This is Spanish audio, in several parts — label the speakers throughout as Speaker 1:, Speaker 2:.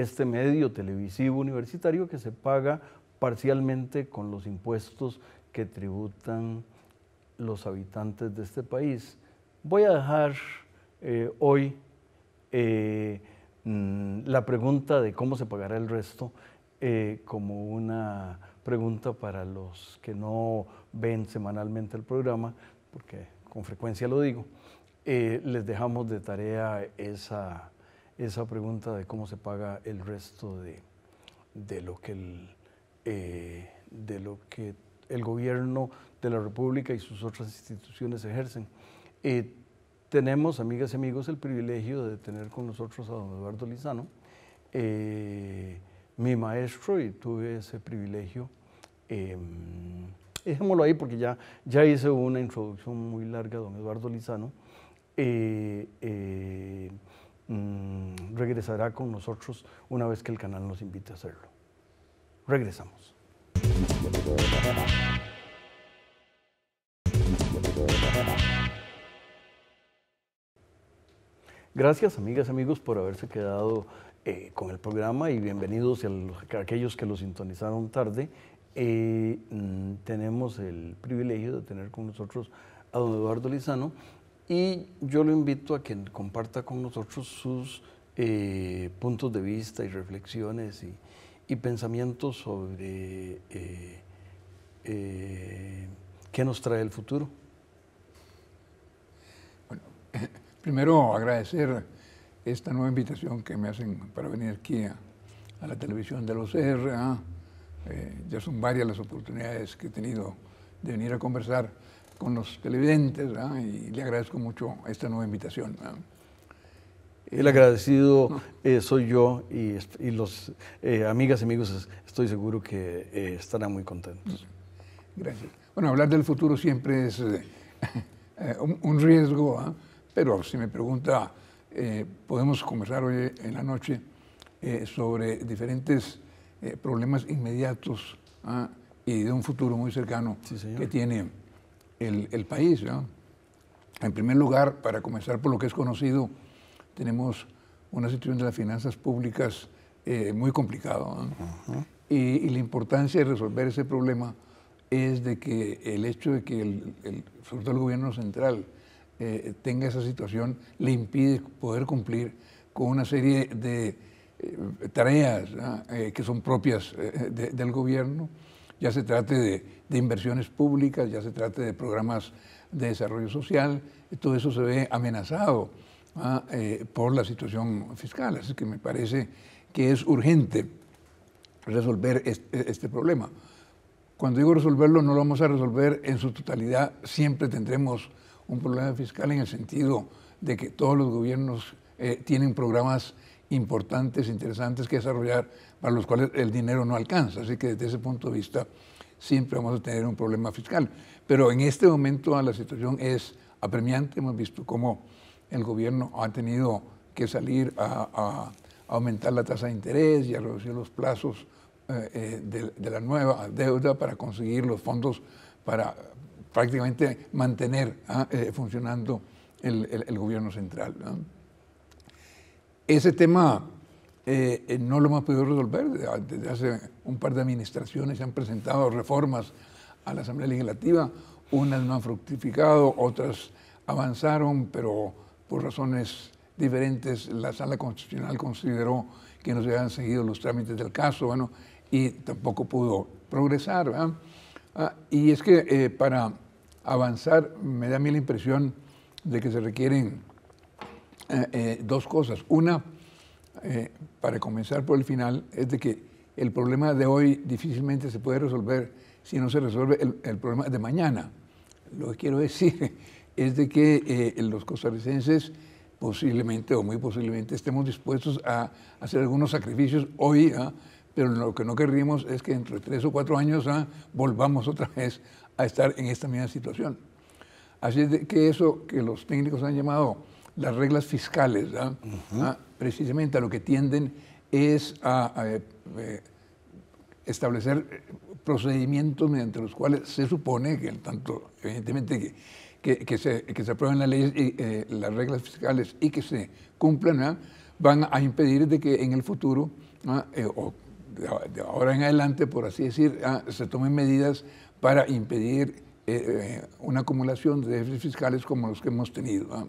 Speaker 1: este medio televisivo universitario que se paga parcialmente con los impuestos que tributan los habitantes de este país. Voy a dejar eh, hoy eh, mm, la pregunta de cómo se pagará el resto eh, como una pregunta para los que no ven semanalmente el programa, porque con frecuencia lo digo. les dejamos de tarea esa esa pregunta de cómo se paga el resto de, de lo que el, eh, de lo que el gobierno de la República y sus otras instituciones ejercen. Eh, tenemos, amigas y amigos, el privilegio de tener con nosotros a don Eduardo Lizano, eh, mi maestro, y tuve ese privilegio. Em, dejémoslo ahí porque ya, ya hice una introducción muy larga a don Eduardo Lizano. Mm, regresará con nosotros una vez que el canal nos invite a hacerlo. Regresamos. Gracias amigas, amigos por haberse quedado eh, con el programa y bienvenidos a, aquellos que lo sintonizaron tarde. Eh, mm, tenemos el privilegio de tener con nosotros a don Eduardo Lizano, y yo lo invito a que comparta con nosotros sus eh, puntos de vista y reflexiones y, pensamientos sobre eh,
Speaker 2: eh, qué nos trae el futuro. Bueno, primero agradecer esta nueva invitación que me hacen para venir aquí a, la televisión de los CRA. ya son varias las oportunidades que he tenido de venir a conversar con los televidentes y le agradezco mucho esta nueva invitación.
Speaker 1: El agradecido eh, soy yo y, los eh, amigas y amigos estoy seguro que eh, estarán muy contentos.
Speaker 2: Gracias. Bueno, hablar del futuro siempre es un, riesgo, ¿ah? pero si me pregunta, podemos conversar hoy en la noche sobre diferentes problemas inmediatos ¿ah? y de un futuro muy cercano que tiene el, país. En primer lugar, para comenzar por lo que es conocido, tenemos una situación de las finanzas públicas eh, muy complicada. y, la importancia de resolver ese problema es de que el hecho de que el, el sobre gobierno central eh, tenga esa situación le impide poder cumplir con una serie de eh, tareas que son propias del gobierno ya se trate de, inversiones públicas, ya se trate de programas de desarrollo social, todo eso se ve amenazado ¿ah? eh, por la situación fiscal. Así que me parece que es urgente resolver e-, este, problema. Cuando digo resolverlo, no lo vamos a resolver en su totalidad. Siempre tendremos un problema fiscal en el sentido de que todos los gobiernos eh, tienen programas importantes, interesantes que desarrollar, para los cuales el dinero no alcanza. Así que desde ese punto de vista siempre vamos a tener un problema fiscal. Pero en este momento la situación es apremiante. Hemos visto cómo el gobierno ha tenido que salir a, aumentar la tasa de interés y a reducir los plazos eh, eh, de, la nueva deuda para conseguir los fondos para prácticamente mantener ah, eh, funcionando el, gobierno central. Ese tema eh, no lo hemos podido resolver. Desde hace un par de administraciones se han presentado reformas a la Asamblea Legislativa. Unas no han fructificado, otras avanzaron, pero por razones diferentes la Sala Constitucional consideró que no se habían seguido los trámites del caso, bueno, y tampoco pudo progresar. Ah, y es que eh, para avanzar me da a mí la impresión de que se requieren eh, eh, dos cosas. Una, eh, para comenzar por el final, es de que el problema de hoy difícilmente se puede resolver si no se resuelve el, problema de mañana. Lo que quiero decir es de que los costarricenses posiblemente o muy posiblemente estemos dispuestos a hacer algunos sacrificios hoy, ¿ah? pero lo que no querríamos es que entre tres o cuatro años ¿ah? volvamos otra vez a estar en esta misma situación. Así es de que eso que los técnicos han llamado las reglas fiscales, ah, precisamente a lo que tienden es a, eh, eh, establecer eh, procedimientos mediante los cuales se supone que, tanto evidentemente, que, se, aprueben las leyes, y, las reglas fiscales y que se cumplan, van a impedir de que en el futuro, o de ahora en adelante, por así decir, se tomen medidas para impedir una acumulación de déficits fiscales como los que hemos tenido.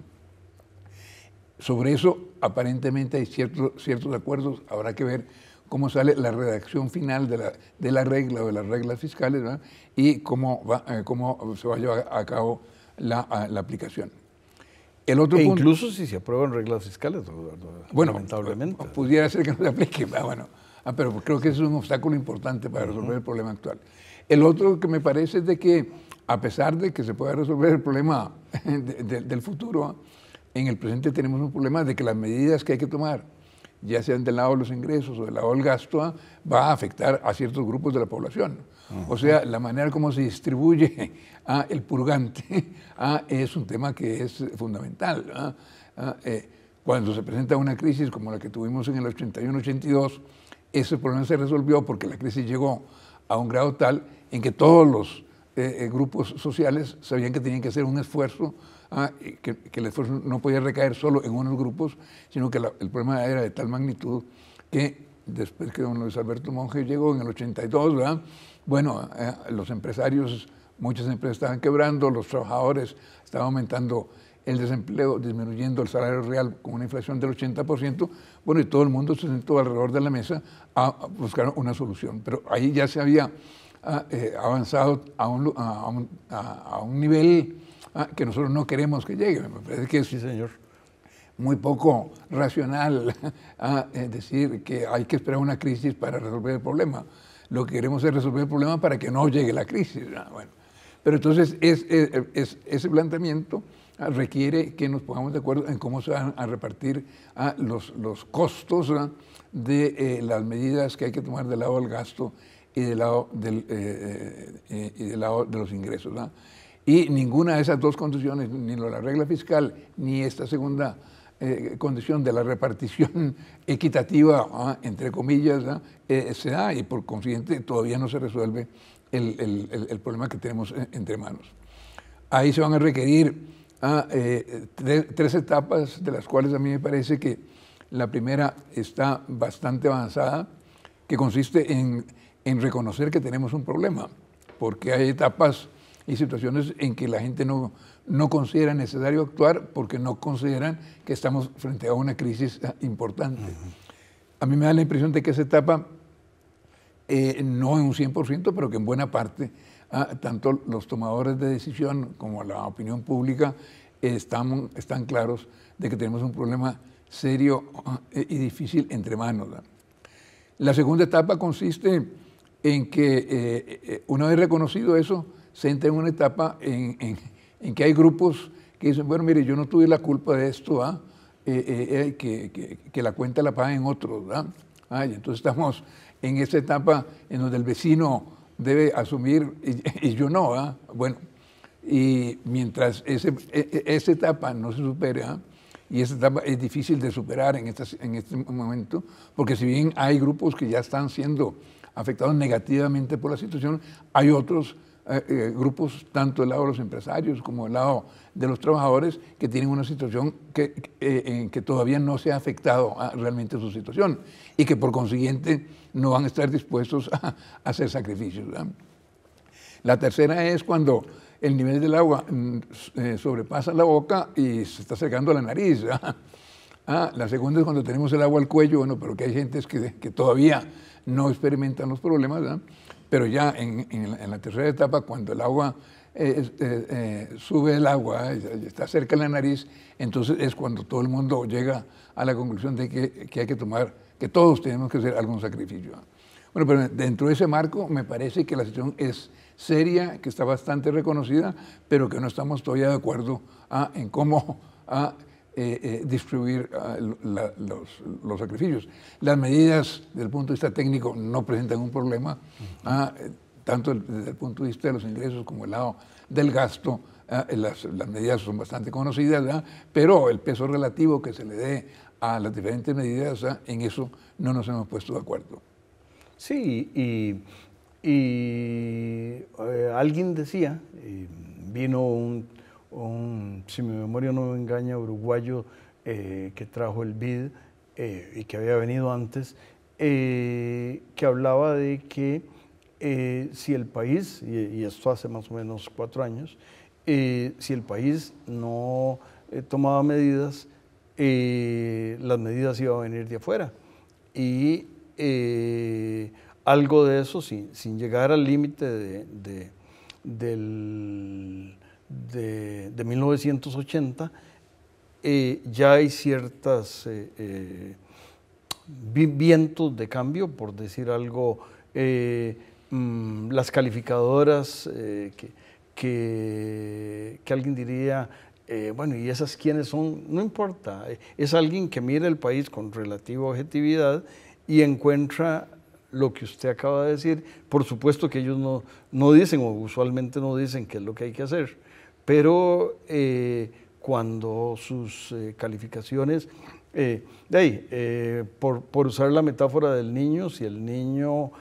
Speaker 2: Sobre eso aparentemente hay ciertos acuerdos, habrá que ver cómo sale la redacción final de la, regla o de las reglas fiscales y cómo, va, eh, cómo se va a llevar a cabo la, aplicación. El otro e incluso si se aprueban reglas fiscales, bueno, Pudiera ser que no se aplique, ah, bueno, ah, pero creo que ese es un obstáculo importante para resolver el problema actual. El otro que me parece es de que, a pesar de que se pueda resolver el problema del futuro, en el presente tenemos un problema de que las medidas que hay que tomar, ya sean del lado de los ingresos o del lado del gasto, ah, va a afectar a ciertos grupos de la población. O sea, la manera como se distribuye ah, el purgante ah, es un tema que es fundamental. Eh, cuando se presenta una crisis como la que tuvimos en el 81-82, ese problema se resolvió porque la crisis llegó a un grado tal en que todos los eh, eh, grupos sociales sabían que tenían que hacer un esfuerzo Ah, que, el esfuerzo no podía recaer solo en unos grupos, sino que el problema era de tal magnitud que después que don Luis Alberto Monge llegó en el 82, bueno, eh, los empresarios, muchas empresas estaban quebrando, los trabajadores estaban aumentando el desempleo, disminuyendo el salario real con una inflación del 80%, bueno, y todo el mundo se sentó alrededor de la mesa a buscar una solución. Pero ahí ya se había eh, ha avanzado a un, a un, nivel ah, que nosotros no queremos que llegue. Me parece que es sí, señor. muy poco racional ah, decir que hay que esperar una crisis para resolver el problema. Lo que queremos es resolver el problema para que no llegue la crisis. Ah, bueno, pero entonces es, ese planteamiento requiere que nos pongamos de acuerdo en cómo se van a repartir los, los costos de eh, las medidas que hay que tomar del lado del gasto y del lado, eh, eh, eh, y lado de los ingresos. Y ninguna de esas dos condiciones, ni la regla fiscal, ni esta segunda condición de la repartición equitativa, entre comillas, se da y por consiguiente todavía no se resuelve el, problema que tenemos entre manos. Ahí se van a requerir tres etapas, de las cuales a mí me parece que la primera está bastante avanzada, que consiste en en reconocer que tenemos un problema, porque hay etapas y situaciones en que la gente no, no considera necesario actuar porque no consideran que estamos frente a una crisis ah, importante. A mí me da la impresión de que esa etapa, eh, no en un 100%, pero que en buena parte, ah, tanto los tomadores de decisión como la opinión pública están, están claros de que tenemos un problema serio ah, y difícil entre manos. La segunda etapa consiste en que eh, eh, eh, una vez reconocido eso, se entra en una etapa en, que hay grupos que dicen, bueno, mire, yo no tuve la culpa de esto, ¿ah? que, la cuenta la paguen otros, entonces estamos en esa etapa en donde el vecino debe asumir y, yo no, ¿ah? Bueno, y mientras e, e, esa etapa no se supera, ¿ah? y esa etapa es difícil de superar en, en este momento, porque si bien hay grupos que ya están siendo afectados negativamente por la situación. Hay otros eh, eh, grupos, tanto del lado de los empresarios como del lado de los trabajadores, que tienen una situación que, que eh, todavía no se ha afectado ah, realmente su situación y que por consiguiente no van a estar dispuestos a, hacer sacrificios. La tercera es cuando el nivel del agua mm, sobrepasa la boca y se está acercando a la nariz. Ah, la segunda es cuando tenemos el agua al cuello, bueno, pero que hay gente que, que todavía no experimentan los problemas, pero ya en, la tercera etapa, cuando el agua eh, eh, eh, sube el agua, está cerca de la nariz, entonces es cuando todo el mundo llega a la conclusión de que, hay que tomar, que todos tenemos que hacer algún sacrificio. Bueno, pero dentro de ese marco me parece que la situación es seria, que está bastante reconocida, pero que no estamos todavía de acuerdo en cómo eh, eh, distribuir ah, los, sacrificios. Las medidas desde el punto de vista técnico no presentan un problema, ah, eh, tanto desde el punto de vista de los ingresos como el lado del gasto. Ah, las, medidas son bastante conocidas, pero el peso relativo que se le dé a las diferentes medidas, en eso no nos hemos puesto de acuerdo. Sí, y, alguien
Speaker 1: decía, vino un un, si mi memoria no me engaña, uruguayo eh, que trajo el BID eh, y que había venido antes, eh, que hablaba de que si el país, y, esto hace más o menos cuatro años, si el país no tomaba medidas, las medidas iban a venir de afuera. Y algo de eso, sin, sin llegar al límite de, del de, 1980, eh, ya hay ciertos eh, eh, vientos de cambio, por decir algo, mm, las calificadoras que, alguien diría bueno, ¿y esas quiénes son? No importa, es alguien que mira el país con relativa objetividad y encuentra lo que usted acaba de decir. Por supuesto que ellos no, no dicen, o usualmente no dicen qué es lo que hay que hacer pero eh, cuando sus eh, calificaciones, de eh, ahí, por, usar la metáfora del niño, si el niño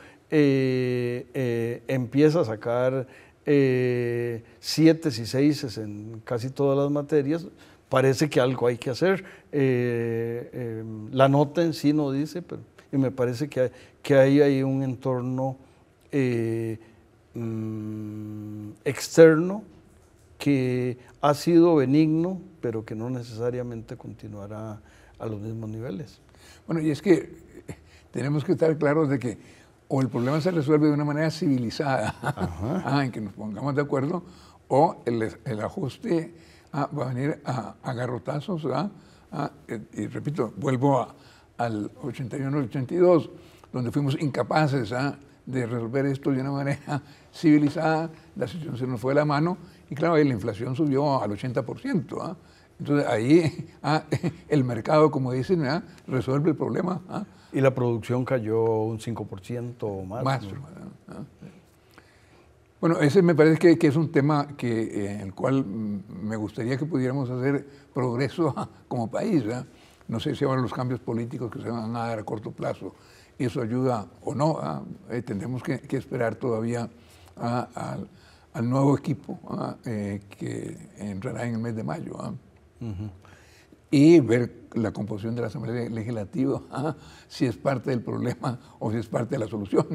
Speaker 1: empieza a sacar siete y 6 en casi todas las materias, parece que algo hay que hacer. Em, la nota en sí no dice, pero y me parece que, hay, ahí un entorno mm, externo que ha sido benigno, pero que no necesariamente
Speaker 2: continuará a los mismos niveles. Bueno, y es que eh, tenemos que estar claros de que o el problema se resuelve de una manera civilizada, ah, en que nos pongamos de acuerdo, o el, ajuste ah, va a venir a, garrotazos, ah, eh, y, repito, vuelvo al 81-82, donde fuimos incapaces de resolver esto de una manera civilizada, la situación se nos fue de la mano y claro, la inflación subió al 80%. ¿ah? Entonces ahí ah, el mercado, como dicen, ¿ah? resuelve el problema. Y la producción cayó un 5% o más. más Bueno, ese me parece que, es un tema que, en eh, el cual mm, me gustaría que pudiéramos hacer progreso como país. No sé si ahora los cambios políticos que se van a dar a corto plazo, eso ayuda o no. Eh, tendremos que, que, esperar todavía a al nuevo equipo ¿ah? eh, que entrará en el mes de mayo. ¿ah? Y ver la composición de la Asamblea Legislativa, ¿ah? si es parte del problema o si es parte de la solución.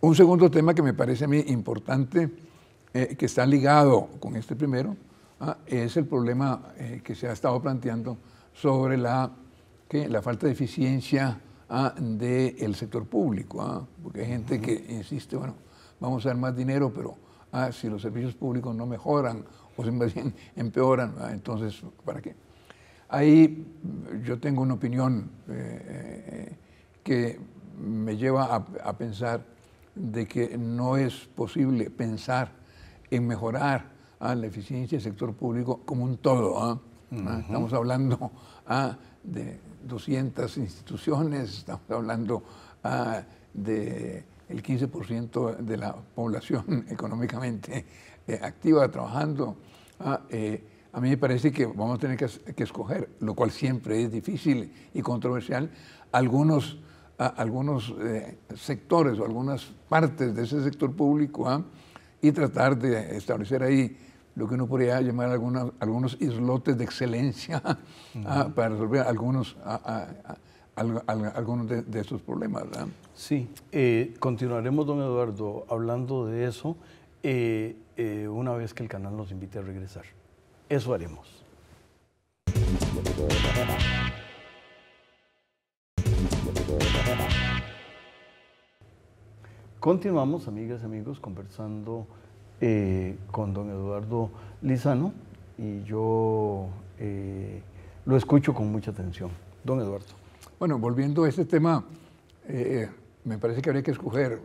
Speaker 2: Un segundo tema que me parece a mí importante, eh, que está ligado con este primero, es el problema eh, que se ha estado planteando sobre la, la falta de eficiencia del sector público, porque hay gente que insiste, bueno, vamos a dar más dinero, pero ah, si los servicios públicos no mejoran o se empeoran, ah, entonces, ¿para qué? Ahí mm, yo tengo una opinión eh, eh, que me lleva a, pensar de que no es posible pensar en mejorar ah, la eficiencia del sector público como un todo. Ah. Estamos hablando de 200 instituciones, estamos hablando de el 15% de la población económicamente eh, activa trabajando, ah, eh, a mí me parece que vamos a tener que, escoger, lo cual siempre es difícil y controversial, algunos, ah, algunos eh, sectores o algunas partes de ese sector público ah, y tratar de establecer ahí lo que uno podría llamar algunos algunos islotes de excelencia para resolver algunos algunos de, esos problemas. ¿verdad? Sí,
Speaker 1: eh, continuaremos, don Eduardo, hablando de eso eh, eh, una vez que el canal nos invite a regresar. Eso haremos. Continuamos, amigas y amigos, conversando con don Eduardo Lizano y yo lo escucho con mucha atención.
Speaker 2: Don Eduardo. Bueno, volviendo a este tema, eh, me parece que habría que escoger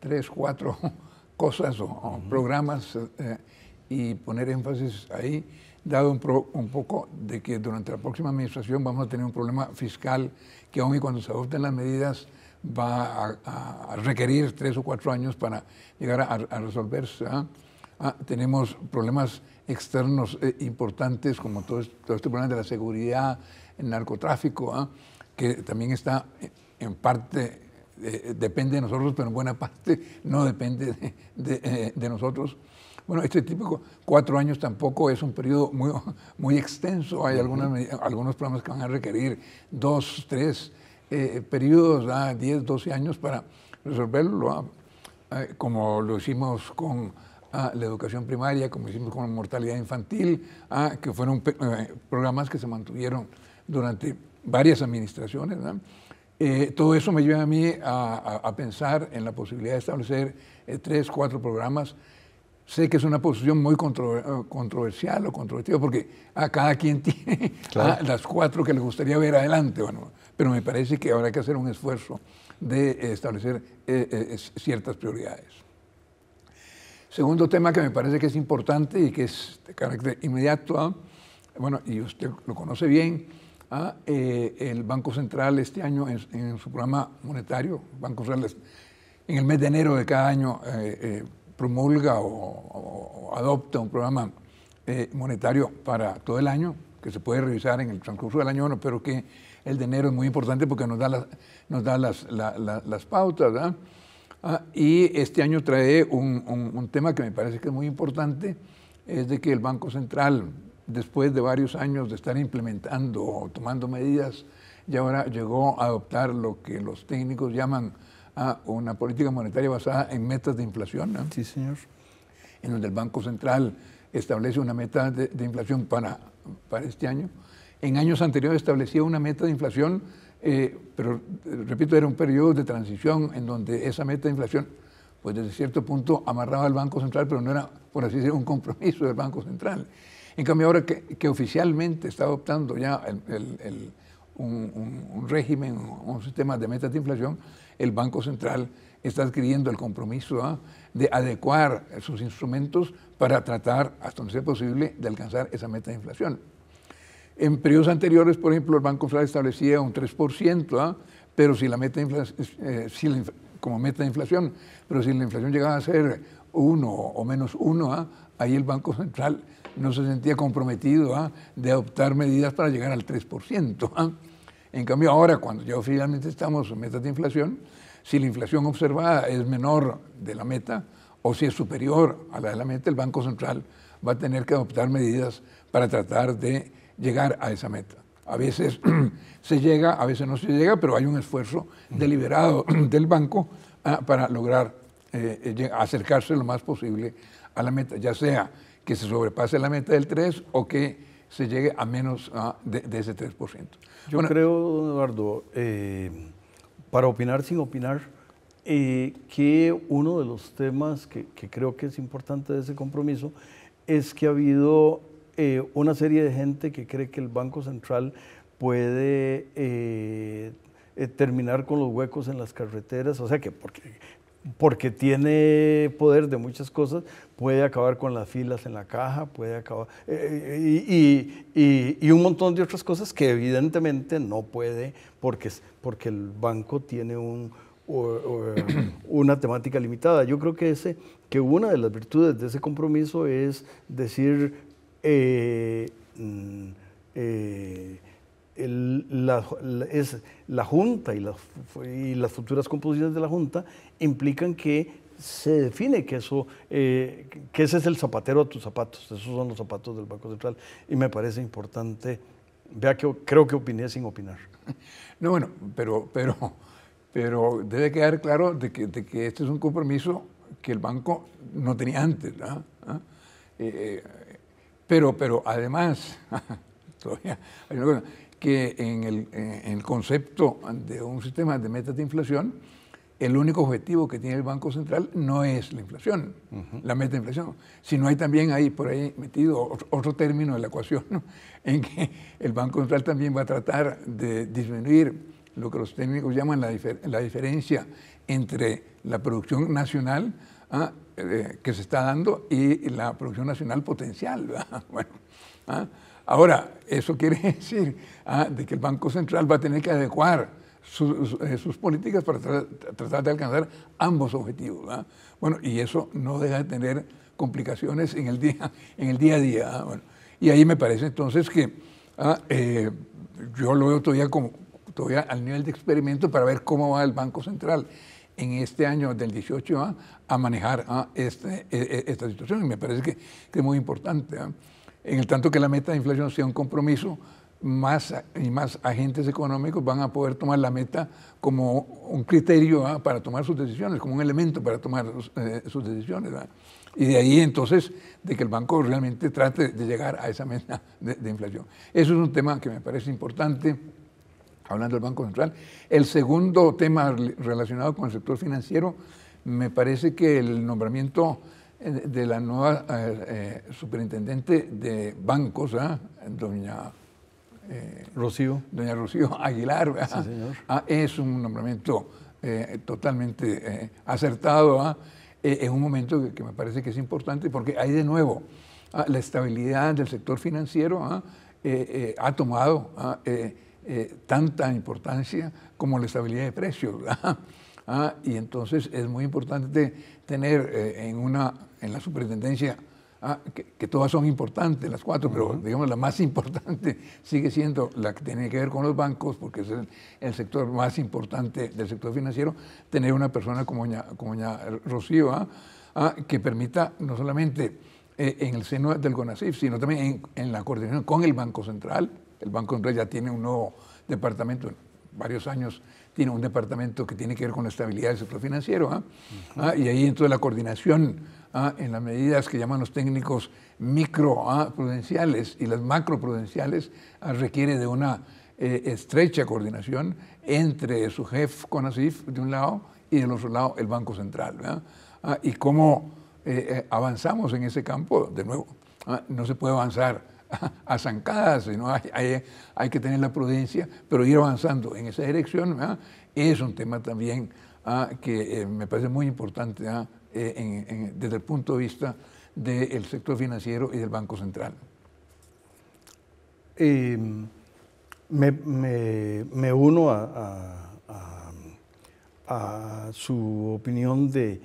Speaker 2: tres, cuatro cosas o, programas eh, y poner énfasis ahí, dado un, poco de que durante la próxima administración vamos a tener un problema fiscal que aún y cuando se adopten las medidas va a, requerir tres o cuatro años para llegar a, resolverse. ¿ah? Ah, tenemos problemas externos eh, importantes como todo, todo, este problema de la seguridad, el narcotráfico. ¿eh? que también está en parte, eh, depende de nosotros, pero en buena parte no depende de, eh, nosotros. Bueno, este típico cuatro años tampoco es un periodo muy, muy extenso. Hay algunos programas que van a requerir dos, tres eh, periodos, a 10, 12 años para resolverlo, como lo hicimos con ah, la educación primaria, como hicimos con la mortalidad infantil, que fueron programas que se mantuvieron durante varias administraciones. Eh, todo eso me lleva a mí a, pensar en la posibilidad de establecer eh, tres, cuatro programas. Sé que es una posición muy eh, controversial o controvertida, porque a cada quien tiene las cuatro que le gustaría ver adelante, bueno, pero me parece que habrá que hacer un esfuerzo de establecer ciertas prioridades. Segundo tema que me parece que es importante y que es de carácter inmediato, ¿ah? bueno, y usted lo conoce bien, eh, el Banco Central este año en, su programa monetario, Banco Central en el mes de enero de cada año eh, eh, promulga o, adopta un programa monetario para todo el año, que se puede revisar en el transcurso del año, pero que el de enero es muy importante porque nos da las, nos da las, pautas. Ah, y este año trae un, un tema que me parece que es muy importante, es de que el Banco Central después de varios años de estar implementando o tomando medidas, y ahora llegó a adoptar lo que los técnicos llaman ah, una política monetaria basada en metas de inflación. Sí, señor. En donde el Banco Central establece una meta de, inflación para, este año. En años anteriores establecía una meta de inflación, eh, pero repito, era un periodo de transición en donde esa meta de inflación, pues desde cierto punto amarraba al Banco Central, pero no era, por así decirlo, un compromiso del Banco Central. En cambio, ahora que, oficialmente está adoptando ya un, régimen, un sistema de metas de inflación, el Banco Central está adquiriendo el compromiso ¿ah? de adecuar sus instrumentos para tratar, hasta donde sea posible, de alcanzar esa meta de inflación. En periodos anteriores, por ejemplo, el Banco Central establecía un 3%, ¿ah? pero si la meta de eh, como meta de inflación, pero si la inflación llegaba a ser 1 o menos 1, ¿ah? ahí el Banco Central no se sentía comprometido ¿ah? de adoptar medidas para llegar al 3%. ¿ah? En cambio, ahora, cuando ya oficialmente estamos en metas de inflación, si la inflación observada es menor de la meta o si es superior a la de la meta, el Banco Central va a tener que adoptar medidas para tratar de llegar a esa meta. A veces se llega, a veces no se llega, pero hay un esfuerzo deliberado del banco ¿ah? para lograr eh, eh, acercarse lo más posible a la meta, ya sea que se sobrepase la meta del 3 o que se llegue a menos ah, de, ese 3%. Yo
Speaker 1: creo, don Eduardo, eh, para opinar sin opinar, eh, que uno de los temas que, creo que es importante de ese compromiso es que ha habido eh, una serie de gente que cree que el Banco Central puede terminar con los huecos en las carreteras, o sea que porque tiene poder de muchas cosas, puede acabar con las filas en la caja, puede acabar... Eh, eh, y, un montón de otras cosas que evidentemente no puede porque, porque el banco tiene un, una temática limitada. Yo creo que, ese, que una de las virtudes de ese compromiso es decir, eh, mm, la, es, la Junta y y las futuras composiciones de la Junta implican que se define que eso, eh, que ese es el zapatero de tus zapatos, esos son los zapatos del Banco Central y me
Speaker 2: parece importante, vea que creo que opiné sin opinar. No, bueno, pero, pero, pero debe quedar claro de que, de que este es un compromiso que el banco no tenía antes, ¿Ah? eh, eh, pero, pero además, que en el, en el concepto de un sistema de metas de inflación, el único objetivo que tiene el Banco Central no es la inflación, la meta de inflación, sino hay también ahí por ahí metido otro término de la ecuación, en que el Banco Central también va a tratar de disminuir lo que los técnicos llaman la, diferencia entre la producción nacional ¿ah? eh, que se está dando y la producción nacional potencial. ¿ah? Ahora, eso quiere decir ¿ah? de que el Banco Central va a tener que adecuar sus, eh, sus políticas para tratar de alcanzar ambos objetivos. Bueno, y eso no deja de tener complicaciones en el día, en el día a día. Bueno, y ahí me parece entonces que eh, yo lo veo todavía, como, todavía al nivel de experimento para ver cómo va el Banco Central en este año del 18 a manejar este, e, e, esta situación. Y me parece que, es muy importante. En el tanto que la meta de inflación sea un compromiso más y más agentes económicos van a poder tomar la meta como un criterio ¿ah? para tomar sus decisiones, como un elemento para tomar sus eh, decisiones. ¿ah? Y de ahí entonces de que el banco realmente trate de llegar a esa meta de, inflación. Eso es un tema que me parece importante, hablando del Banco Central. El segundo tema relacionado con el sector financiero, me parece que el nombramiento eh, de la nueva eh, superintendente de bancos, ¿ah? doña eh, Rocío. Doña Rocío Aguilar, ah, es un nombramiento eh, totalmente eh, acertado. ¿ah? en un momento que, me parece que es importante porque hay de nuevo ah, la estabilidad del sector financiero ha tomado tanta importancia como la estabilidad de precios. y entonces es muy importante tener en, una, en la superintendencia Ah, que, todas son importantes, las cuatro, pero digamos la más importante sigue siendo la que tiene que ver con los bancos, porque es el, sector más importante del sector financiero, tener una persona como doña, como Rocío, ¿ah? Ah, que permita no solamente eh, en el seno del CONACIF, sino también en, la coordinación con el Banco Central. El Banco Central ya tiene un nuevo departamento, varios años tiene un departamento que tiene que ver con la estabilidad del sector financiero, y ahí entonces la coordinación ¿ah? en las medidas que llaman los técnicos microprudenciales ¿ah? y las macroprudenciales ah, requiere de una eh, estrecha coordinación entre su jefe CONASIF de un lado y del otro lado el Banco Central. y cómo eh, eh, avanzamos en ese campo, de nuevo, no se puede avanzar a zancadas, sino hay, que tener la prudencia, pero ir avanzando en esa dirección es un tema también que me parece muy importante eh, desde el punto de vista del sector financiero y del Banco Central?
Speaker 1: Em, me, uno a, su opinión de,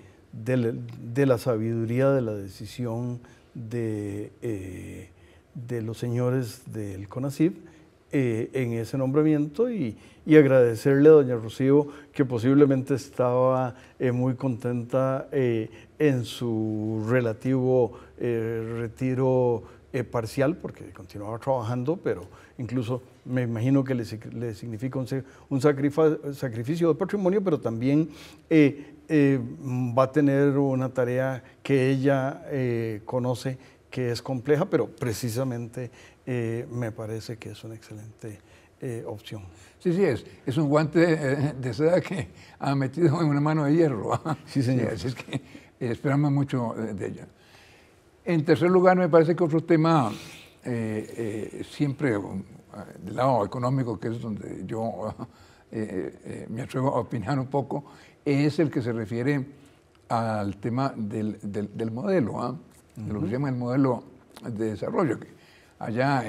Speaker 1: la, sabiduría de la decisión de, eh, de los señores del CONACIP eh, en ese nombramiento y, agradecerle a doña Rocío que posiblemente estaba eh, muy contenta eh, en su relativo retiro parcial, porque continuaba trabajando, pero incluso me imagino que le, significa un, un, sacrificio de patrimonio, pero también va a tener una tarea que ella conoce que es compleja, pero precisamente
Speaker 2: eh, me parece que es una excelente eh, opción. Sí, sí, es, es un guante eh, de seda que ha metido en una mano de hierro. Sí, señor. así es que esperamos mucho de ella. En tercer lugar, me parece que otro tema siempre del lado económico, que es donde yo me atrevo a opinar un poco, es el que se refiere al tema del, del, del modelo. ¿ah? de lo que se llama el modelo de desarrollo, que allá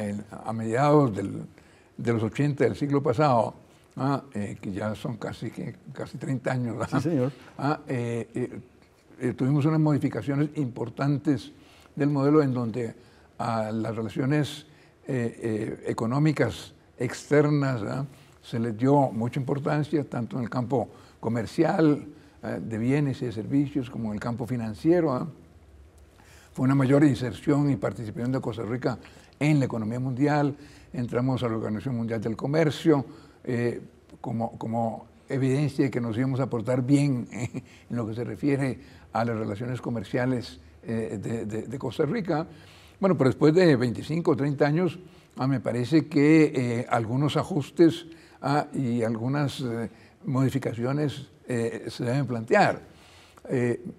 Speaker 2: a mediados de los 80 del siglo pasado, ah, eh, que ya son casi, casi 30 años, señor. Ah, eh, eh, tuvimos unas modificaciones importantes del modelo en donde a las relaciones económicas externas se les dio mucha importancia, tanto en el campo comercial, de bienes y de servicios, como en el campo financiero fue una mayor inserción y participación de Costa Rica en la economía mundial, entramos a la Organización Mundial del Comercio eh, como, como evidencia de que nos íbamos a aportar bien en lo que se refiere a las relaciones comerciales eh, de, Costa Rica. Bueno, pero después de 25 o 30 años, ah, me parece que eh, algunos ajustes ah, y algunas modificaciones se deben plantear.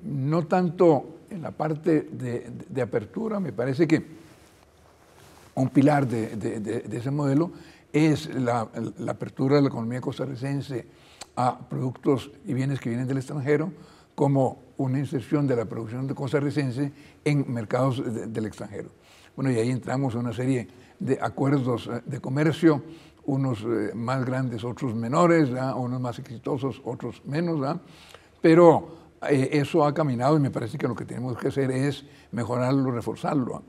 Speaker 2: no tanto en la parte de, apertura, me parece que un pilar de, ese modelo es la, apertura de la economía costarricense a productos y bienes que vienen del extranjero, como una inserción de la producción costarricense en mercados del extranjero. Bueno, y ahí entramos a una serie de acuerdos eh, de comercio, unos eh, más grandes, otros menores, ¿ah? unos más exitosos, otros menos, ¿ah? pero eh, eso ha caminado y me parece que lo que tenemos que hacer es mejorarlo, reforzarlo.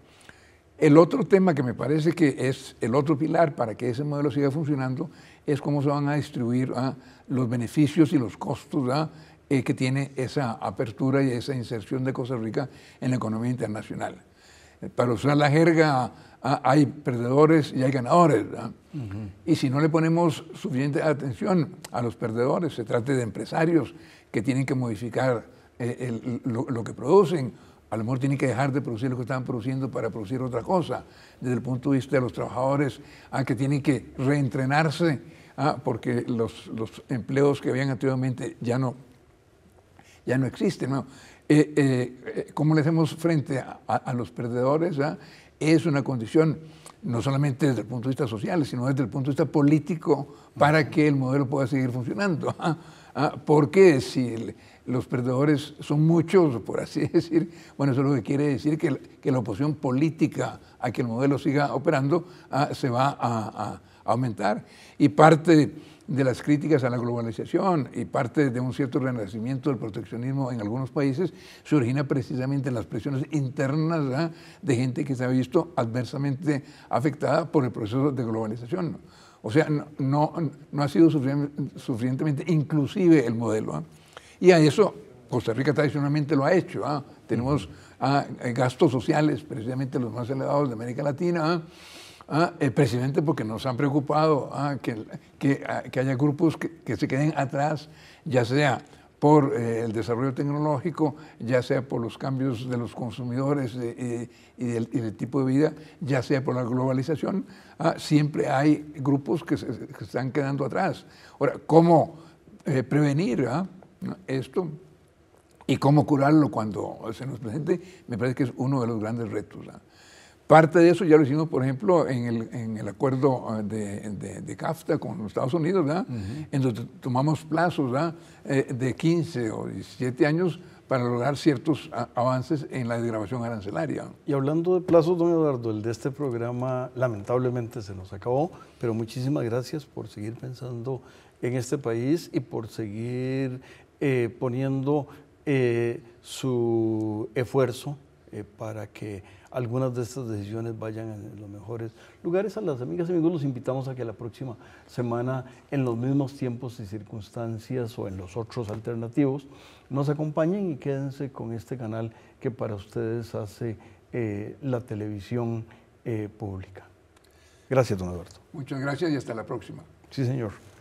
Speaker 2: El otro tema que me parece que es el otro pilar para que ese modelo siga funcionando es cómo se van a distribuir ah, los beneficios y los costos ah, eh, que tiene esa apertura y esa inserción de Costa Rica en la economía internacional. Eh, para usar la jerga, ah, hay perdedores y hay ganadores. Y si no le ponemos suficiente atención a los perdedores, se trate de empresarios, que tienen que modificar eh, lo, que producen, a lo mejor tienen que dejar de producir lo que estaban produciendo para producir otra cosa. Desde el punto de vista de los trabajadores, ah, que tienen que reentrenarse, ah, porque los, empleos que habían anteriormente ya no, ya no existen. ¿no? Eh, eh, ¿Cómo le hacemos frente a, los perdedores? Ah? Es una condición no solamente desde el punto de vista social, sino desde el punto de vista político, para que el modelo pueda seguir funcionando. Ah, porque si los perdedores son muchos, por así decir, bueno, eso es lo que quiere decir que, que la oposición política a que el modelo siga operando ah, se va a, aumentar. Y parte de las críticas a la globalización y parte de un cierto renacimiento del proteccionismo en algunos países se origina precisamente en las presiones internas ah, de gente que se ha visto adversamente afectada por el proceso de globalización. O sea, no, no, ha sido suficientemente inclusive el modelo. ¿ah? Y a eso Costa Rica tradicionalmente lo ha hecho. ¿ah? Tenemos ah, eh, gastos sociales precisamente los más elevados de América Latina. El eh, presidente, precisamente porque nos han preocupado que, que, haya grupos que, se queden atrás, ya sea por eh, el desarrollo tecnológico, ya sea por los cambios de los consumidores eh, eh, y, del, tipo de vida, ya sea por la globalización, ah, siempre hay grupos que se están quedando atrás. Ahora, ¿cómo prevenir ah, esto y cómo curarlo cuando se nos presente? Me parece que es uno de los grandes retos. Ah. Parte de eso ya lo hicimos, por ejemplo, en el, acuerdo ah, de, CAFTA con los Estados Unidos, en donde tomamos plazos eh, de 15 o 17 años para lograr ciertos ah, avances en la desgrabación arancelaria.
Speaker 1: Y hablando de plazos, don Eduardo, el de este programa lamentablemente se nos acabó, pero muchísimas gracias por seguir pensando en este país y por seguir eh, poniendo eh, su esfuerzo eh, para que algunas de estas decisiones vayan en los mejores lugares. A las amigas y amigos los invitamos a que la próxima semana, en los mismos tiempos y circunstancias o en los otros alternativos, nos acompañen y quédense con este canal que para ustedes hace eh, la televisión eh, pública. Gracias, don Alberto.
Speaker 2: Muchas gracias y hasta la próxima.
Speaker 1: Sí, señor.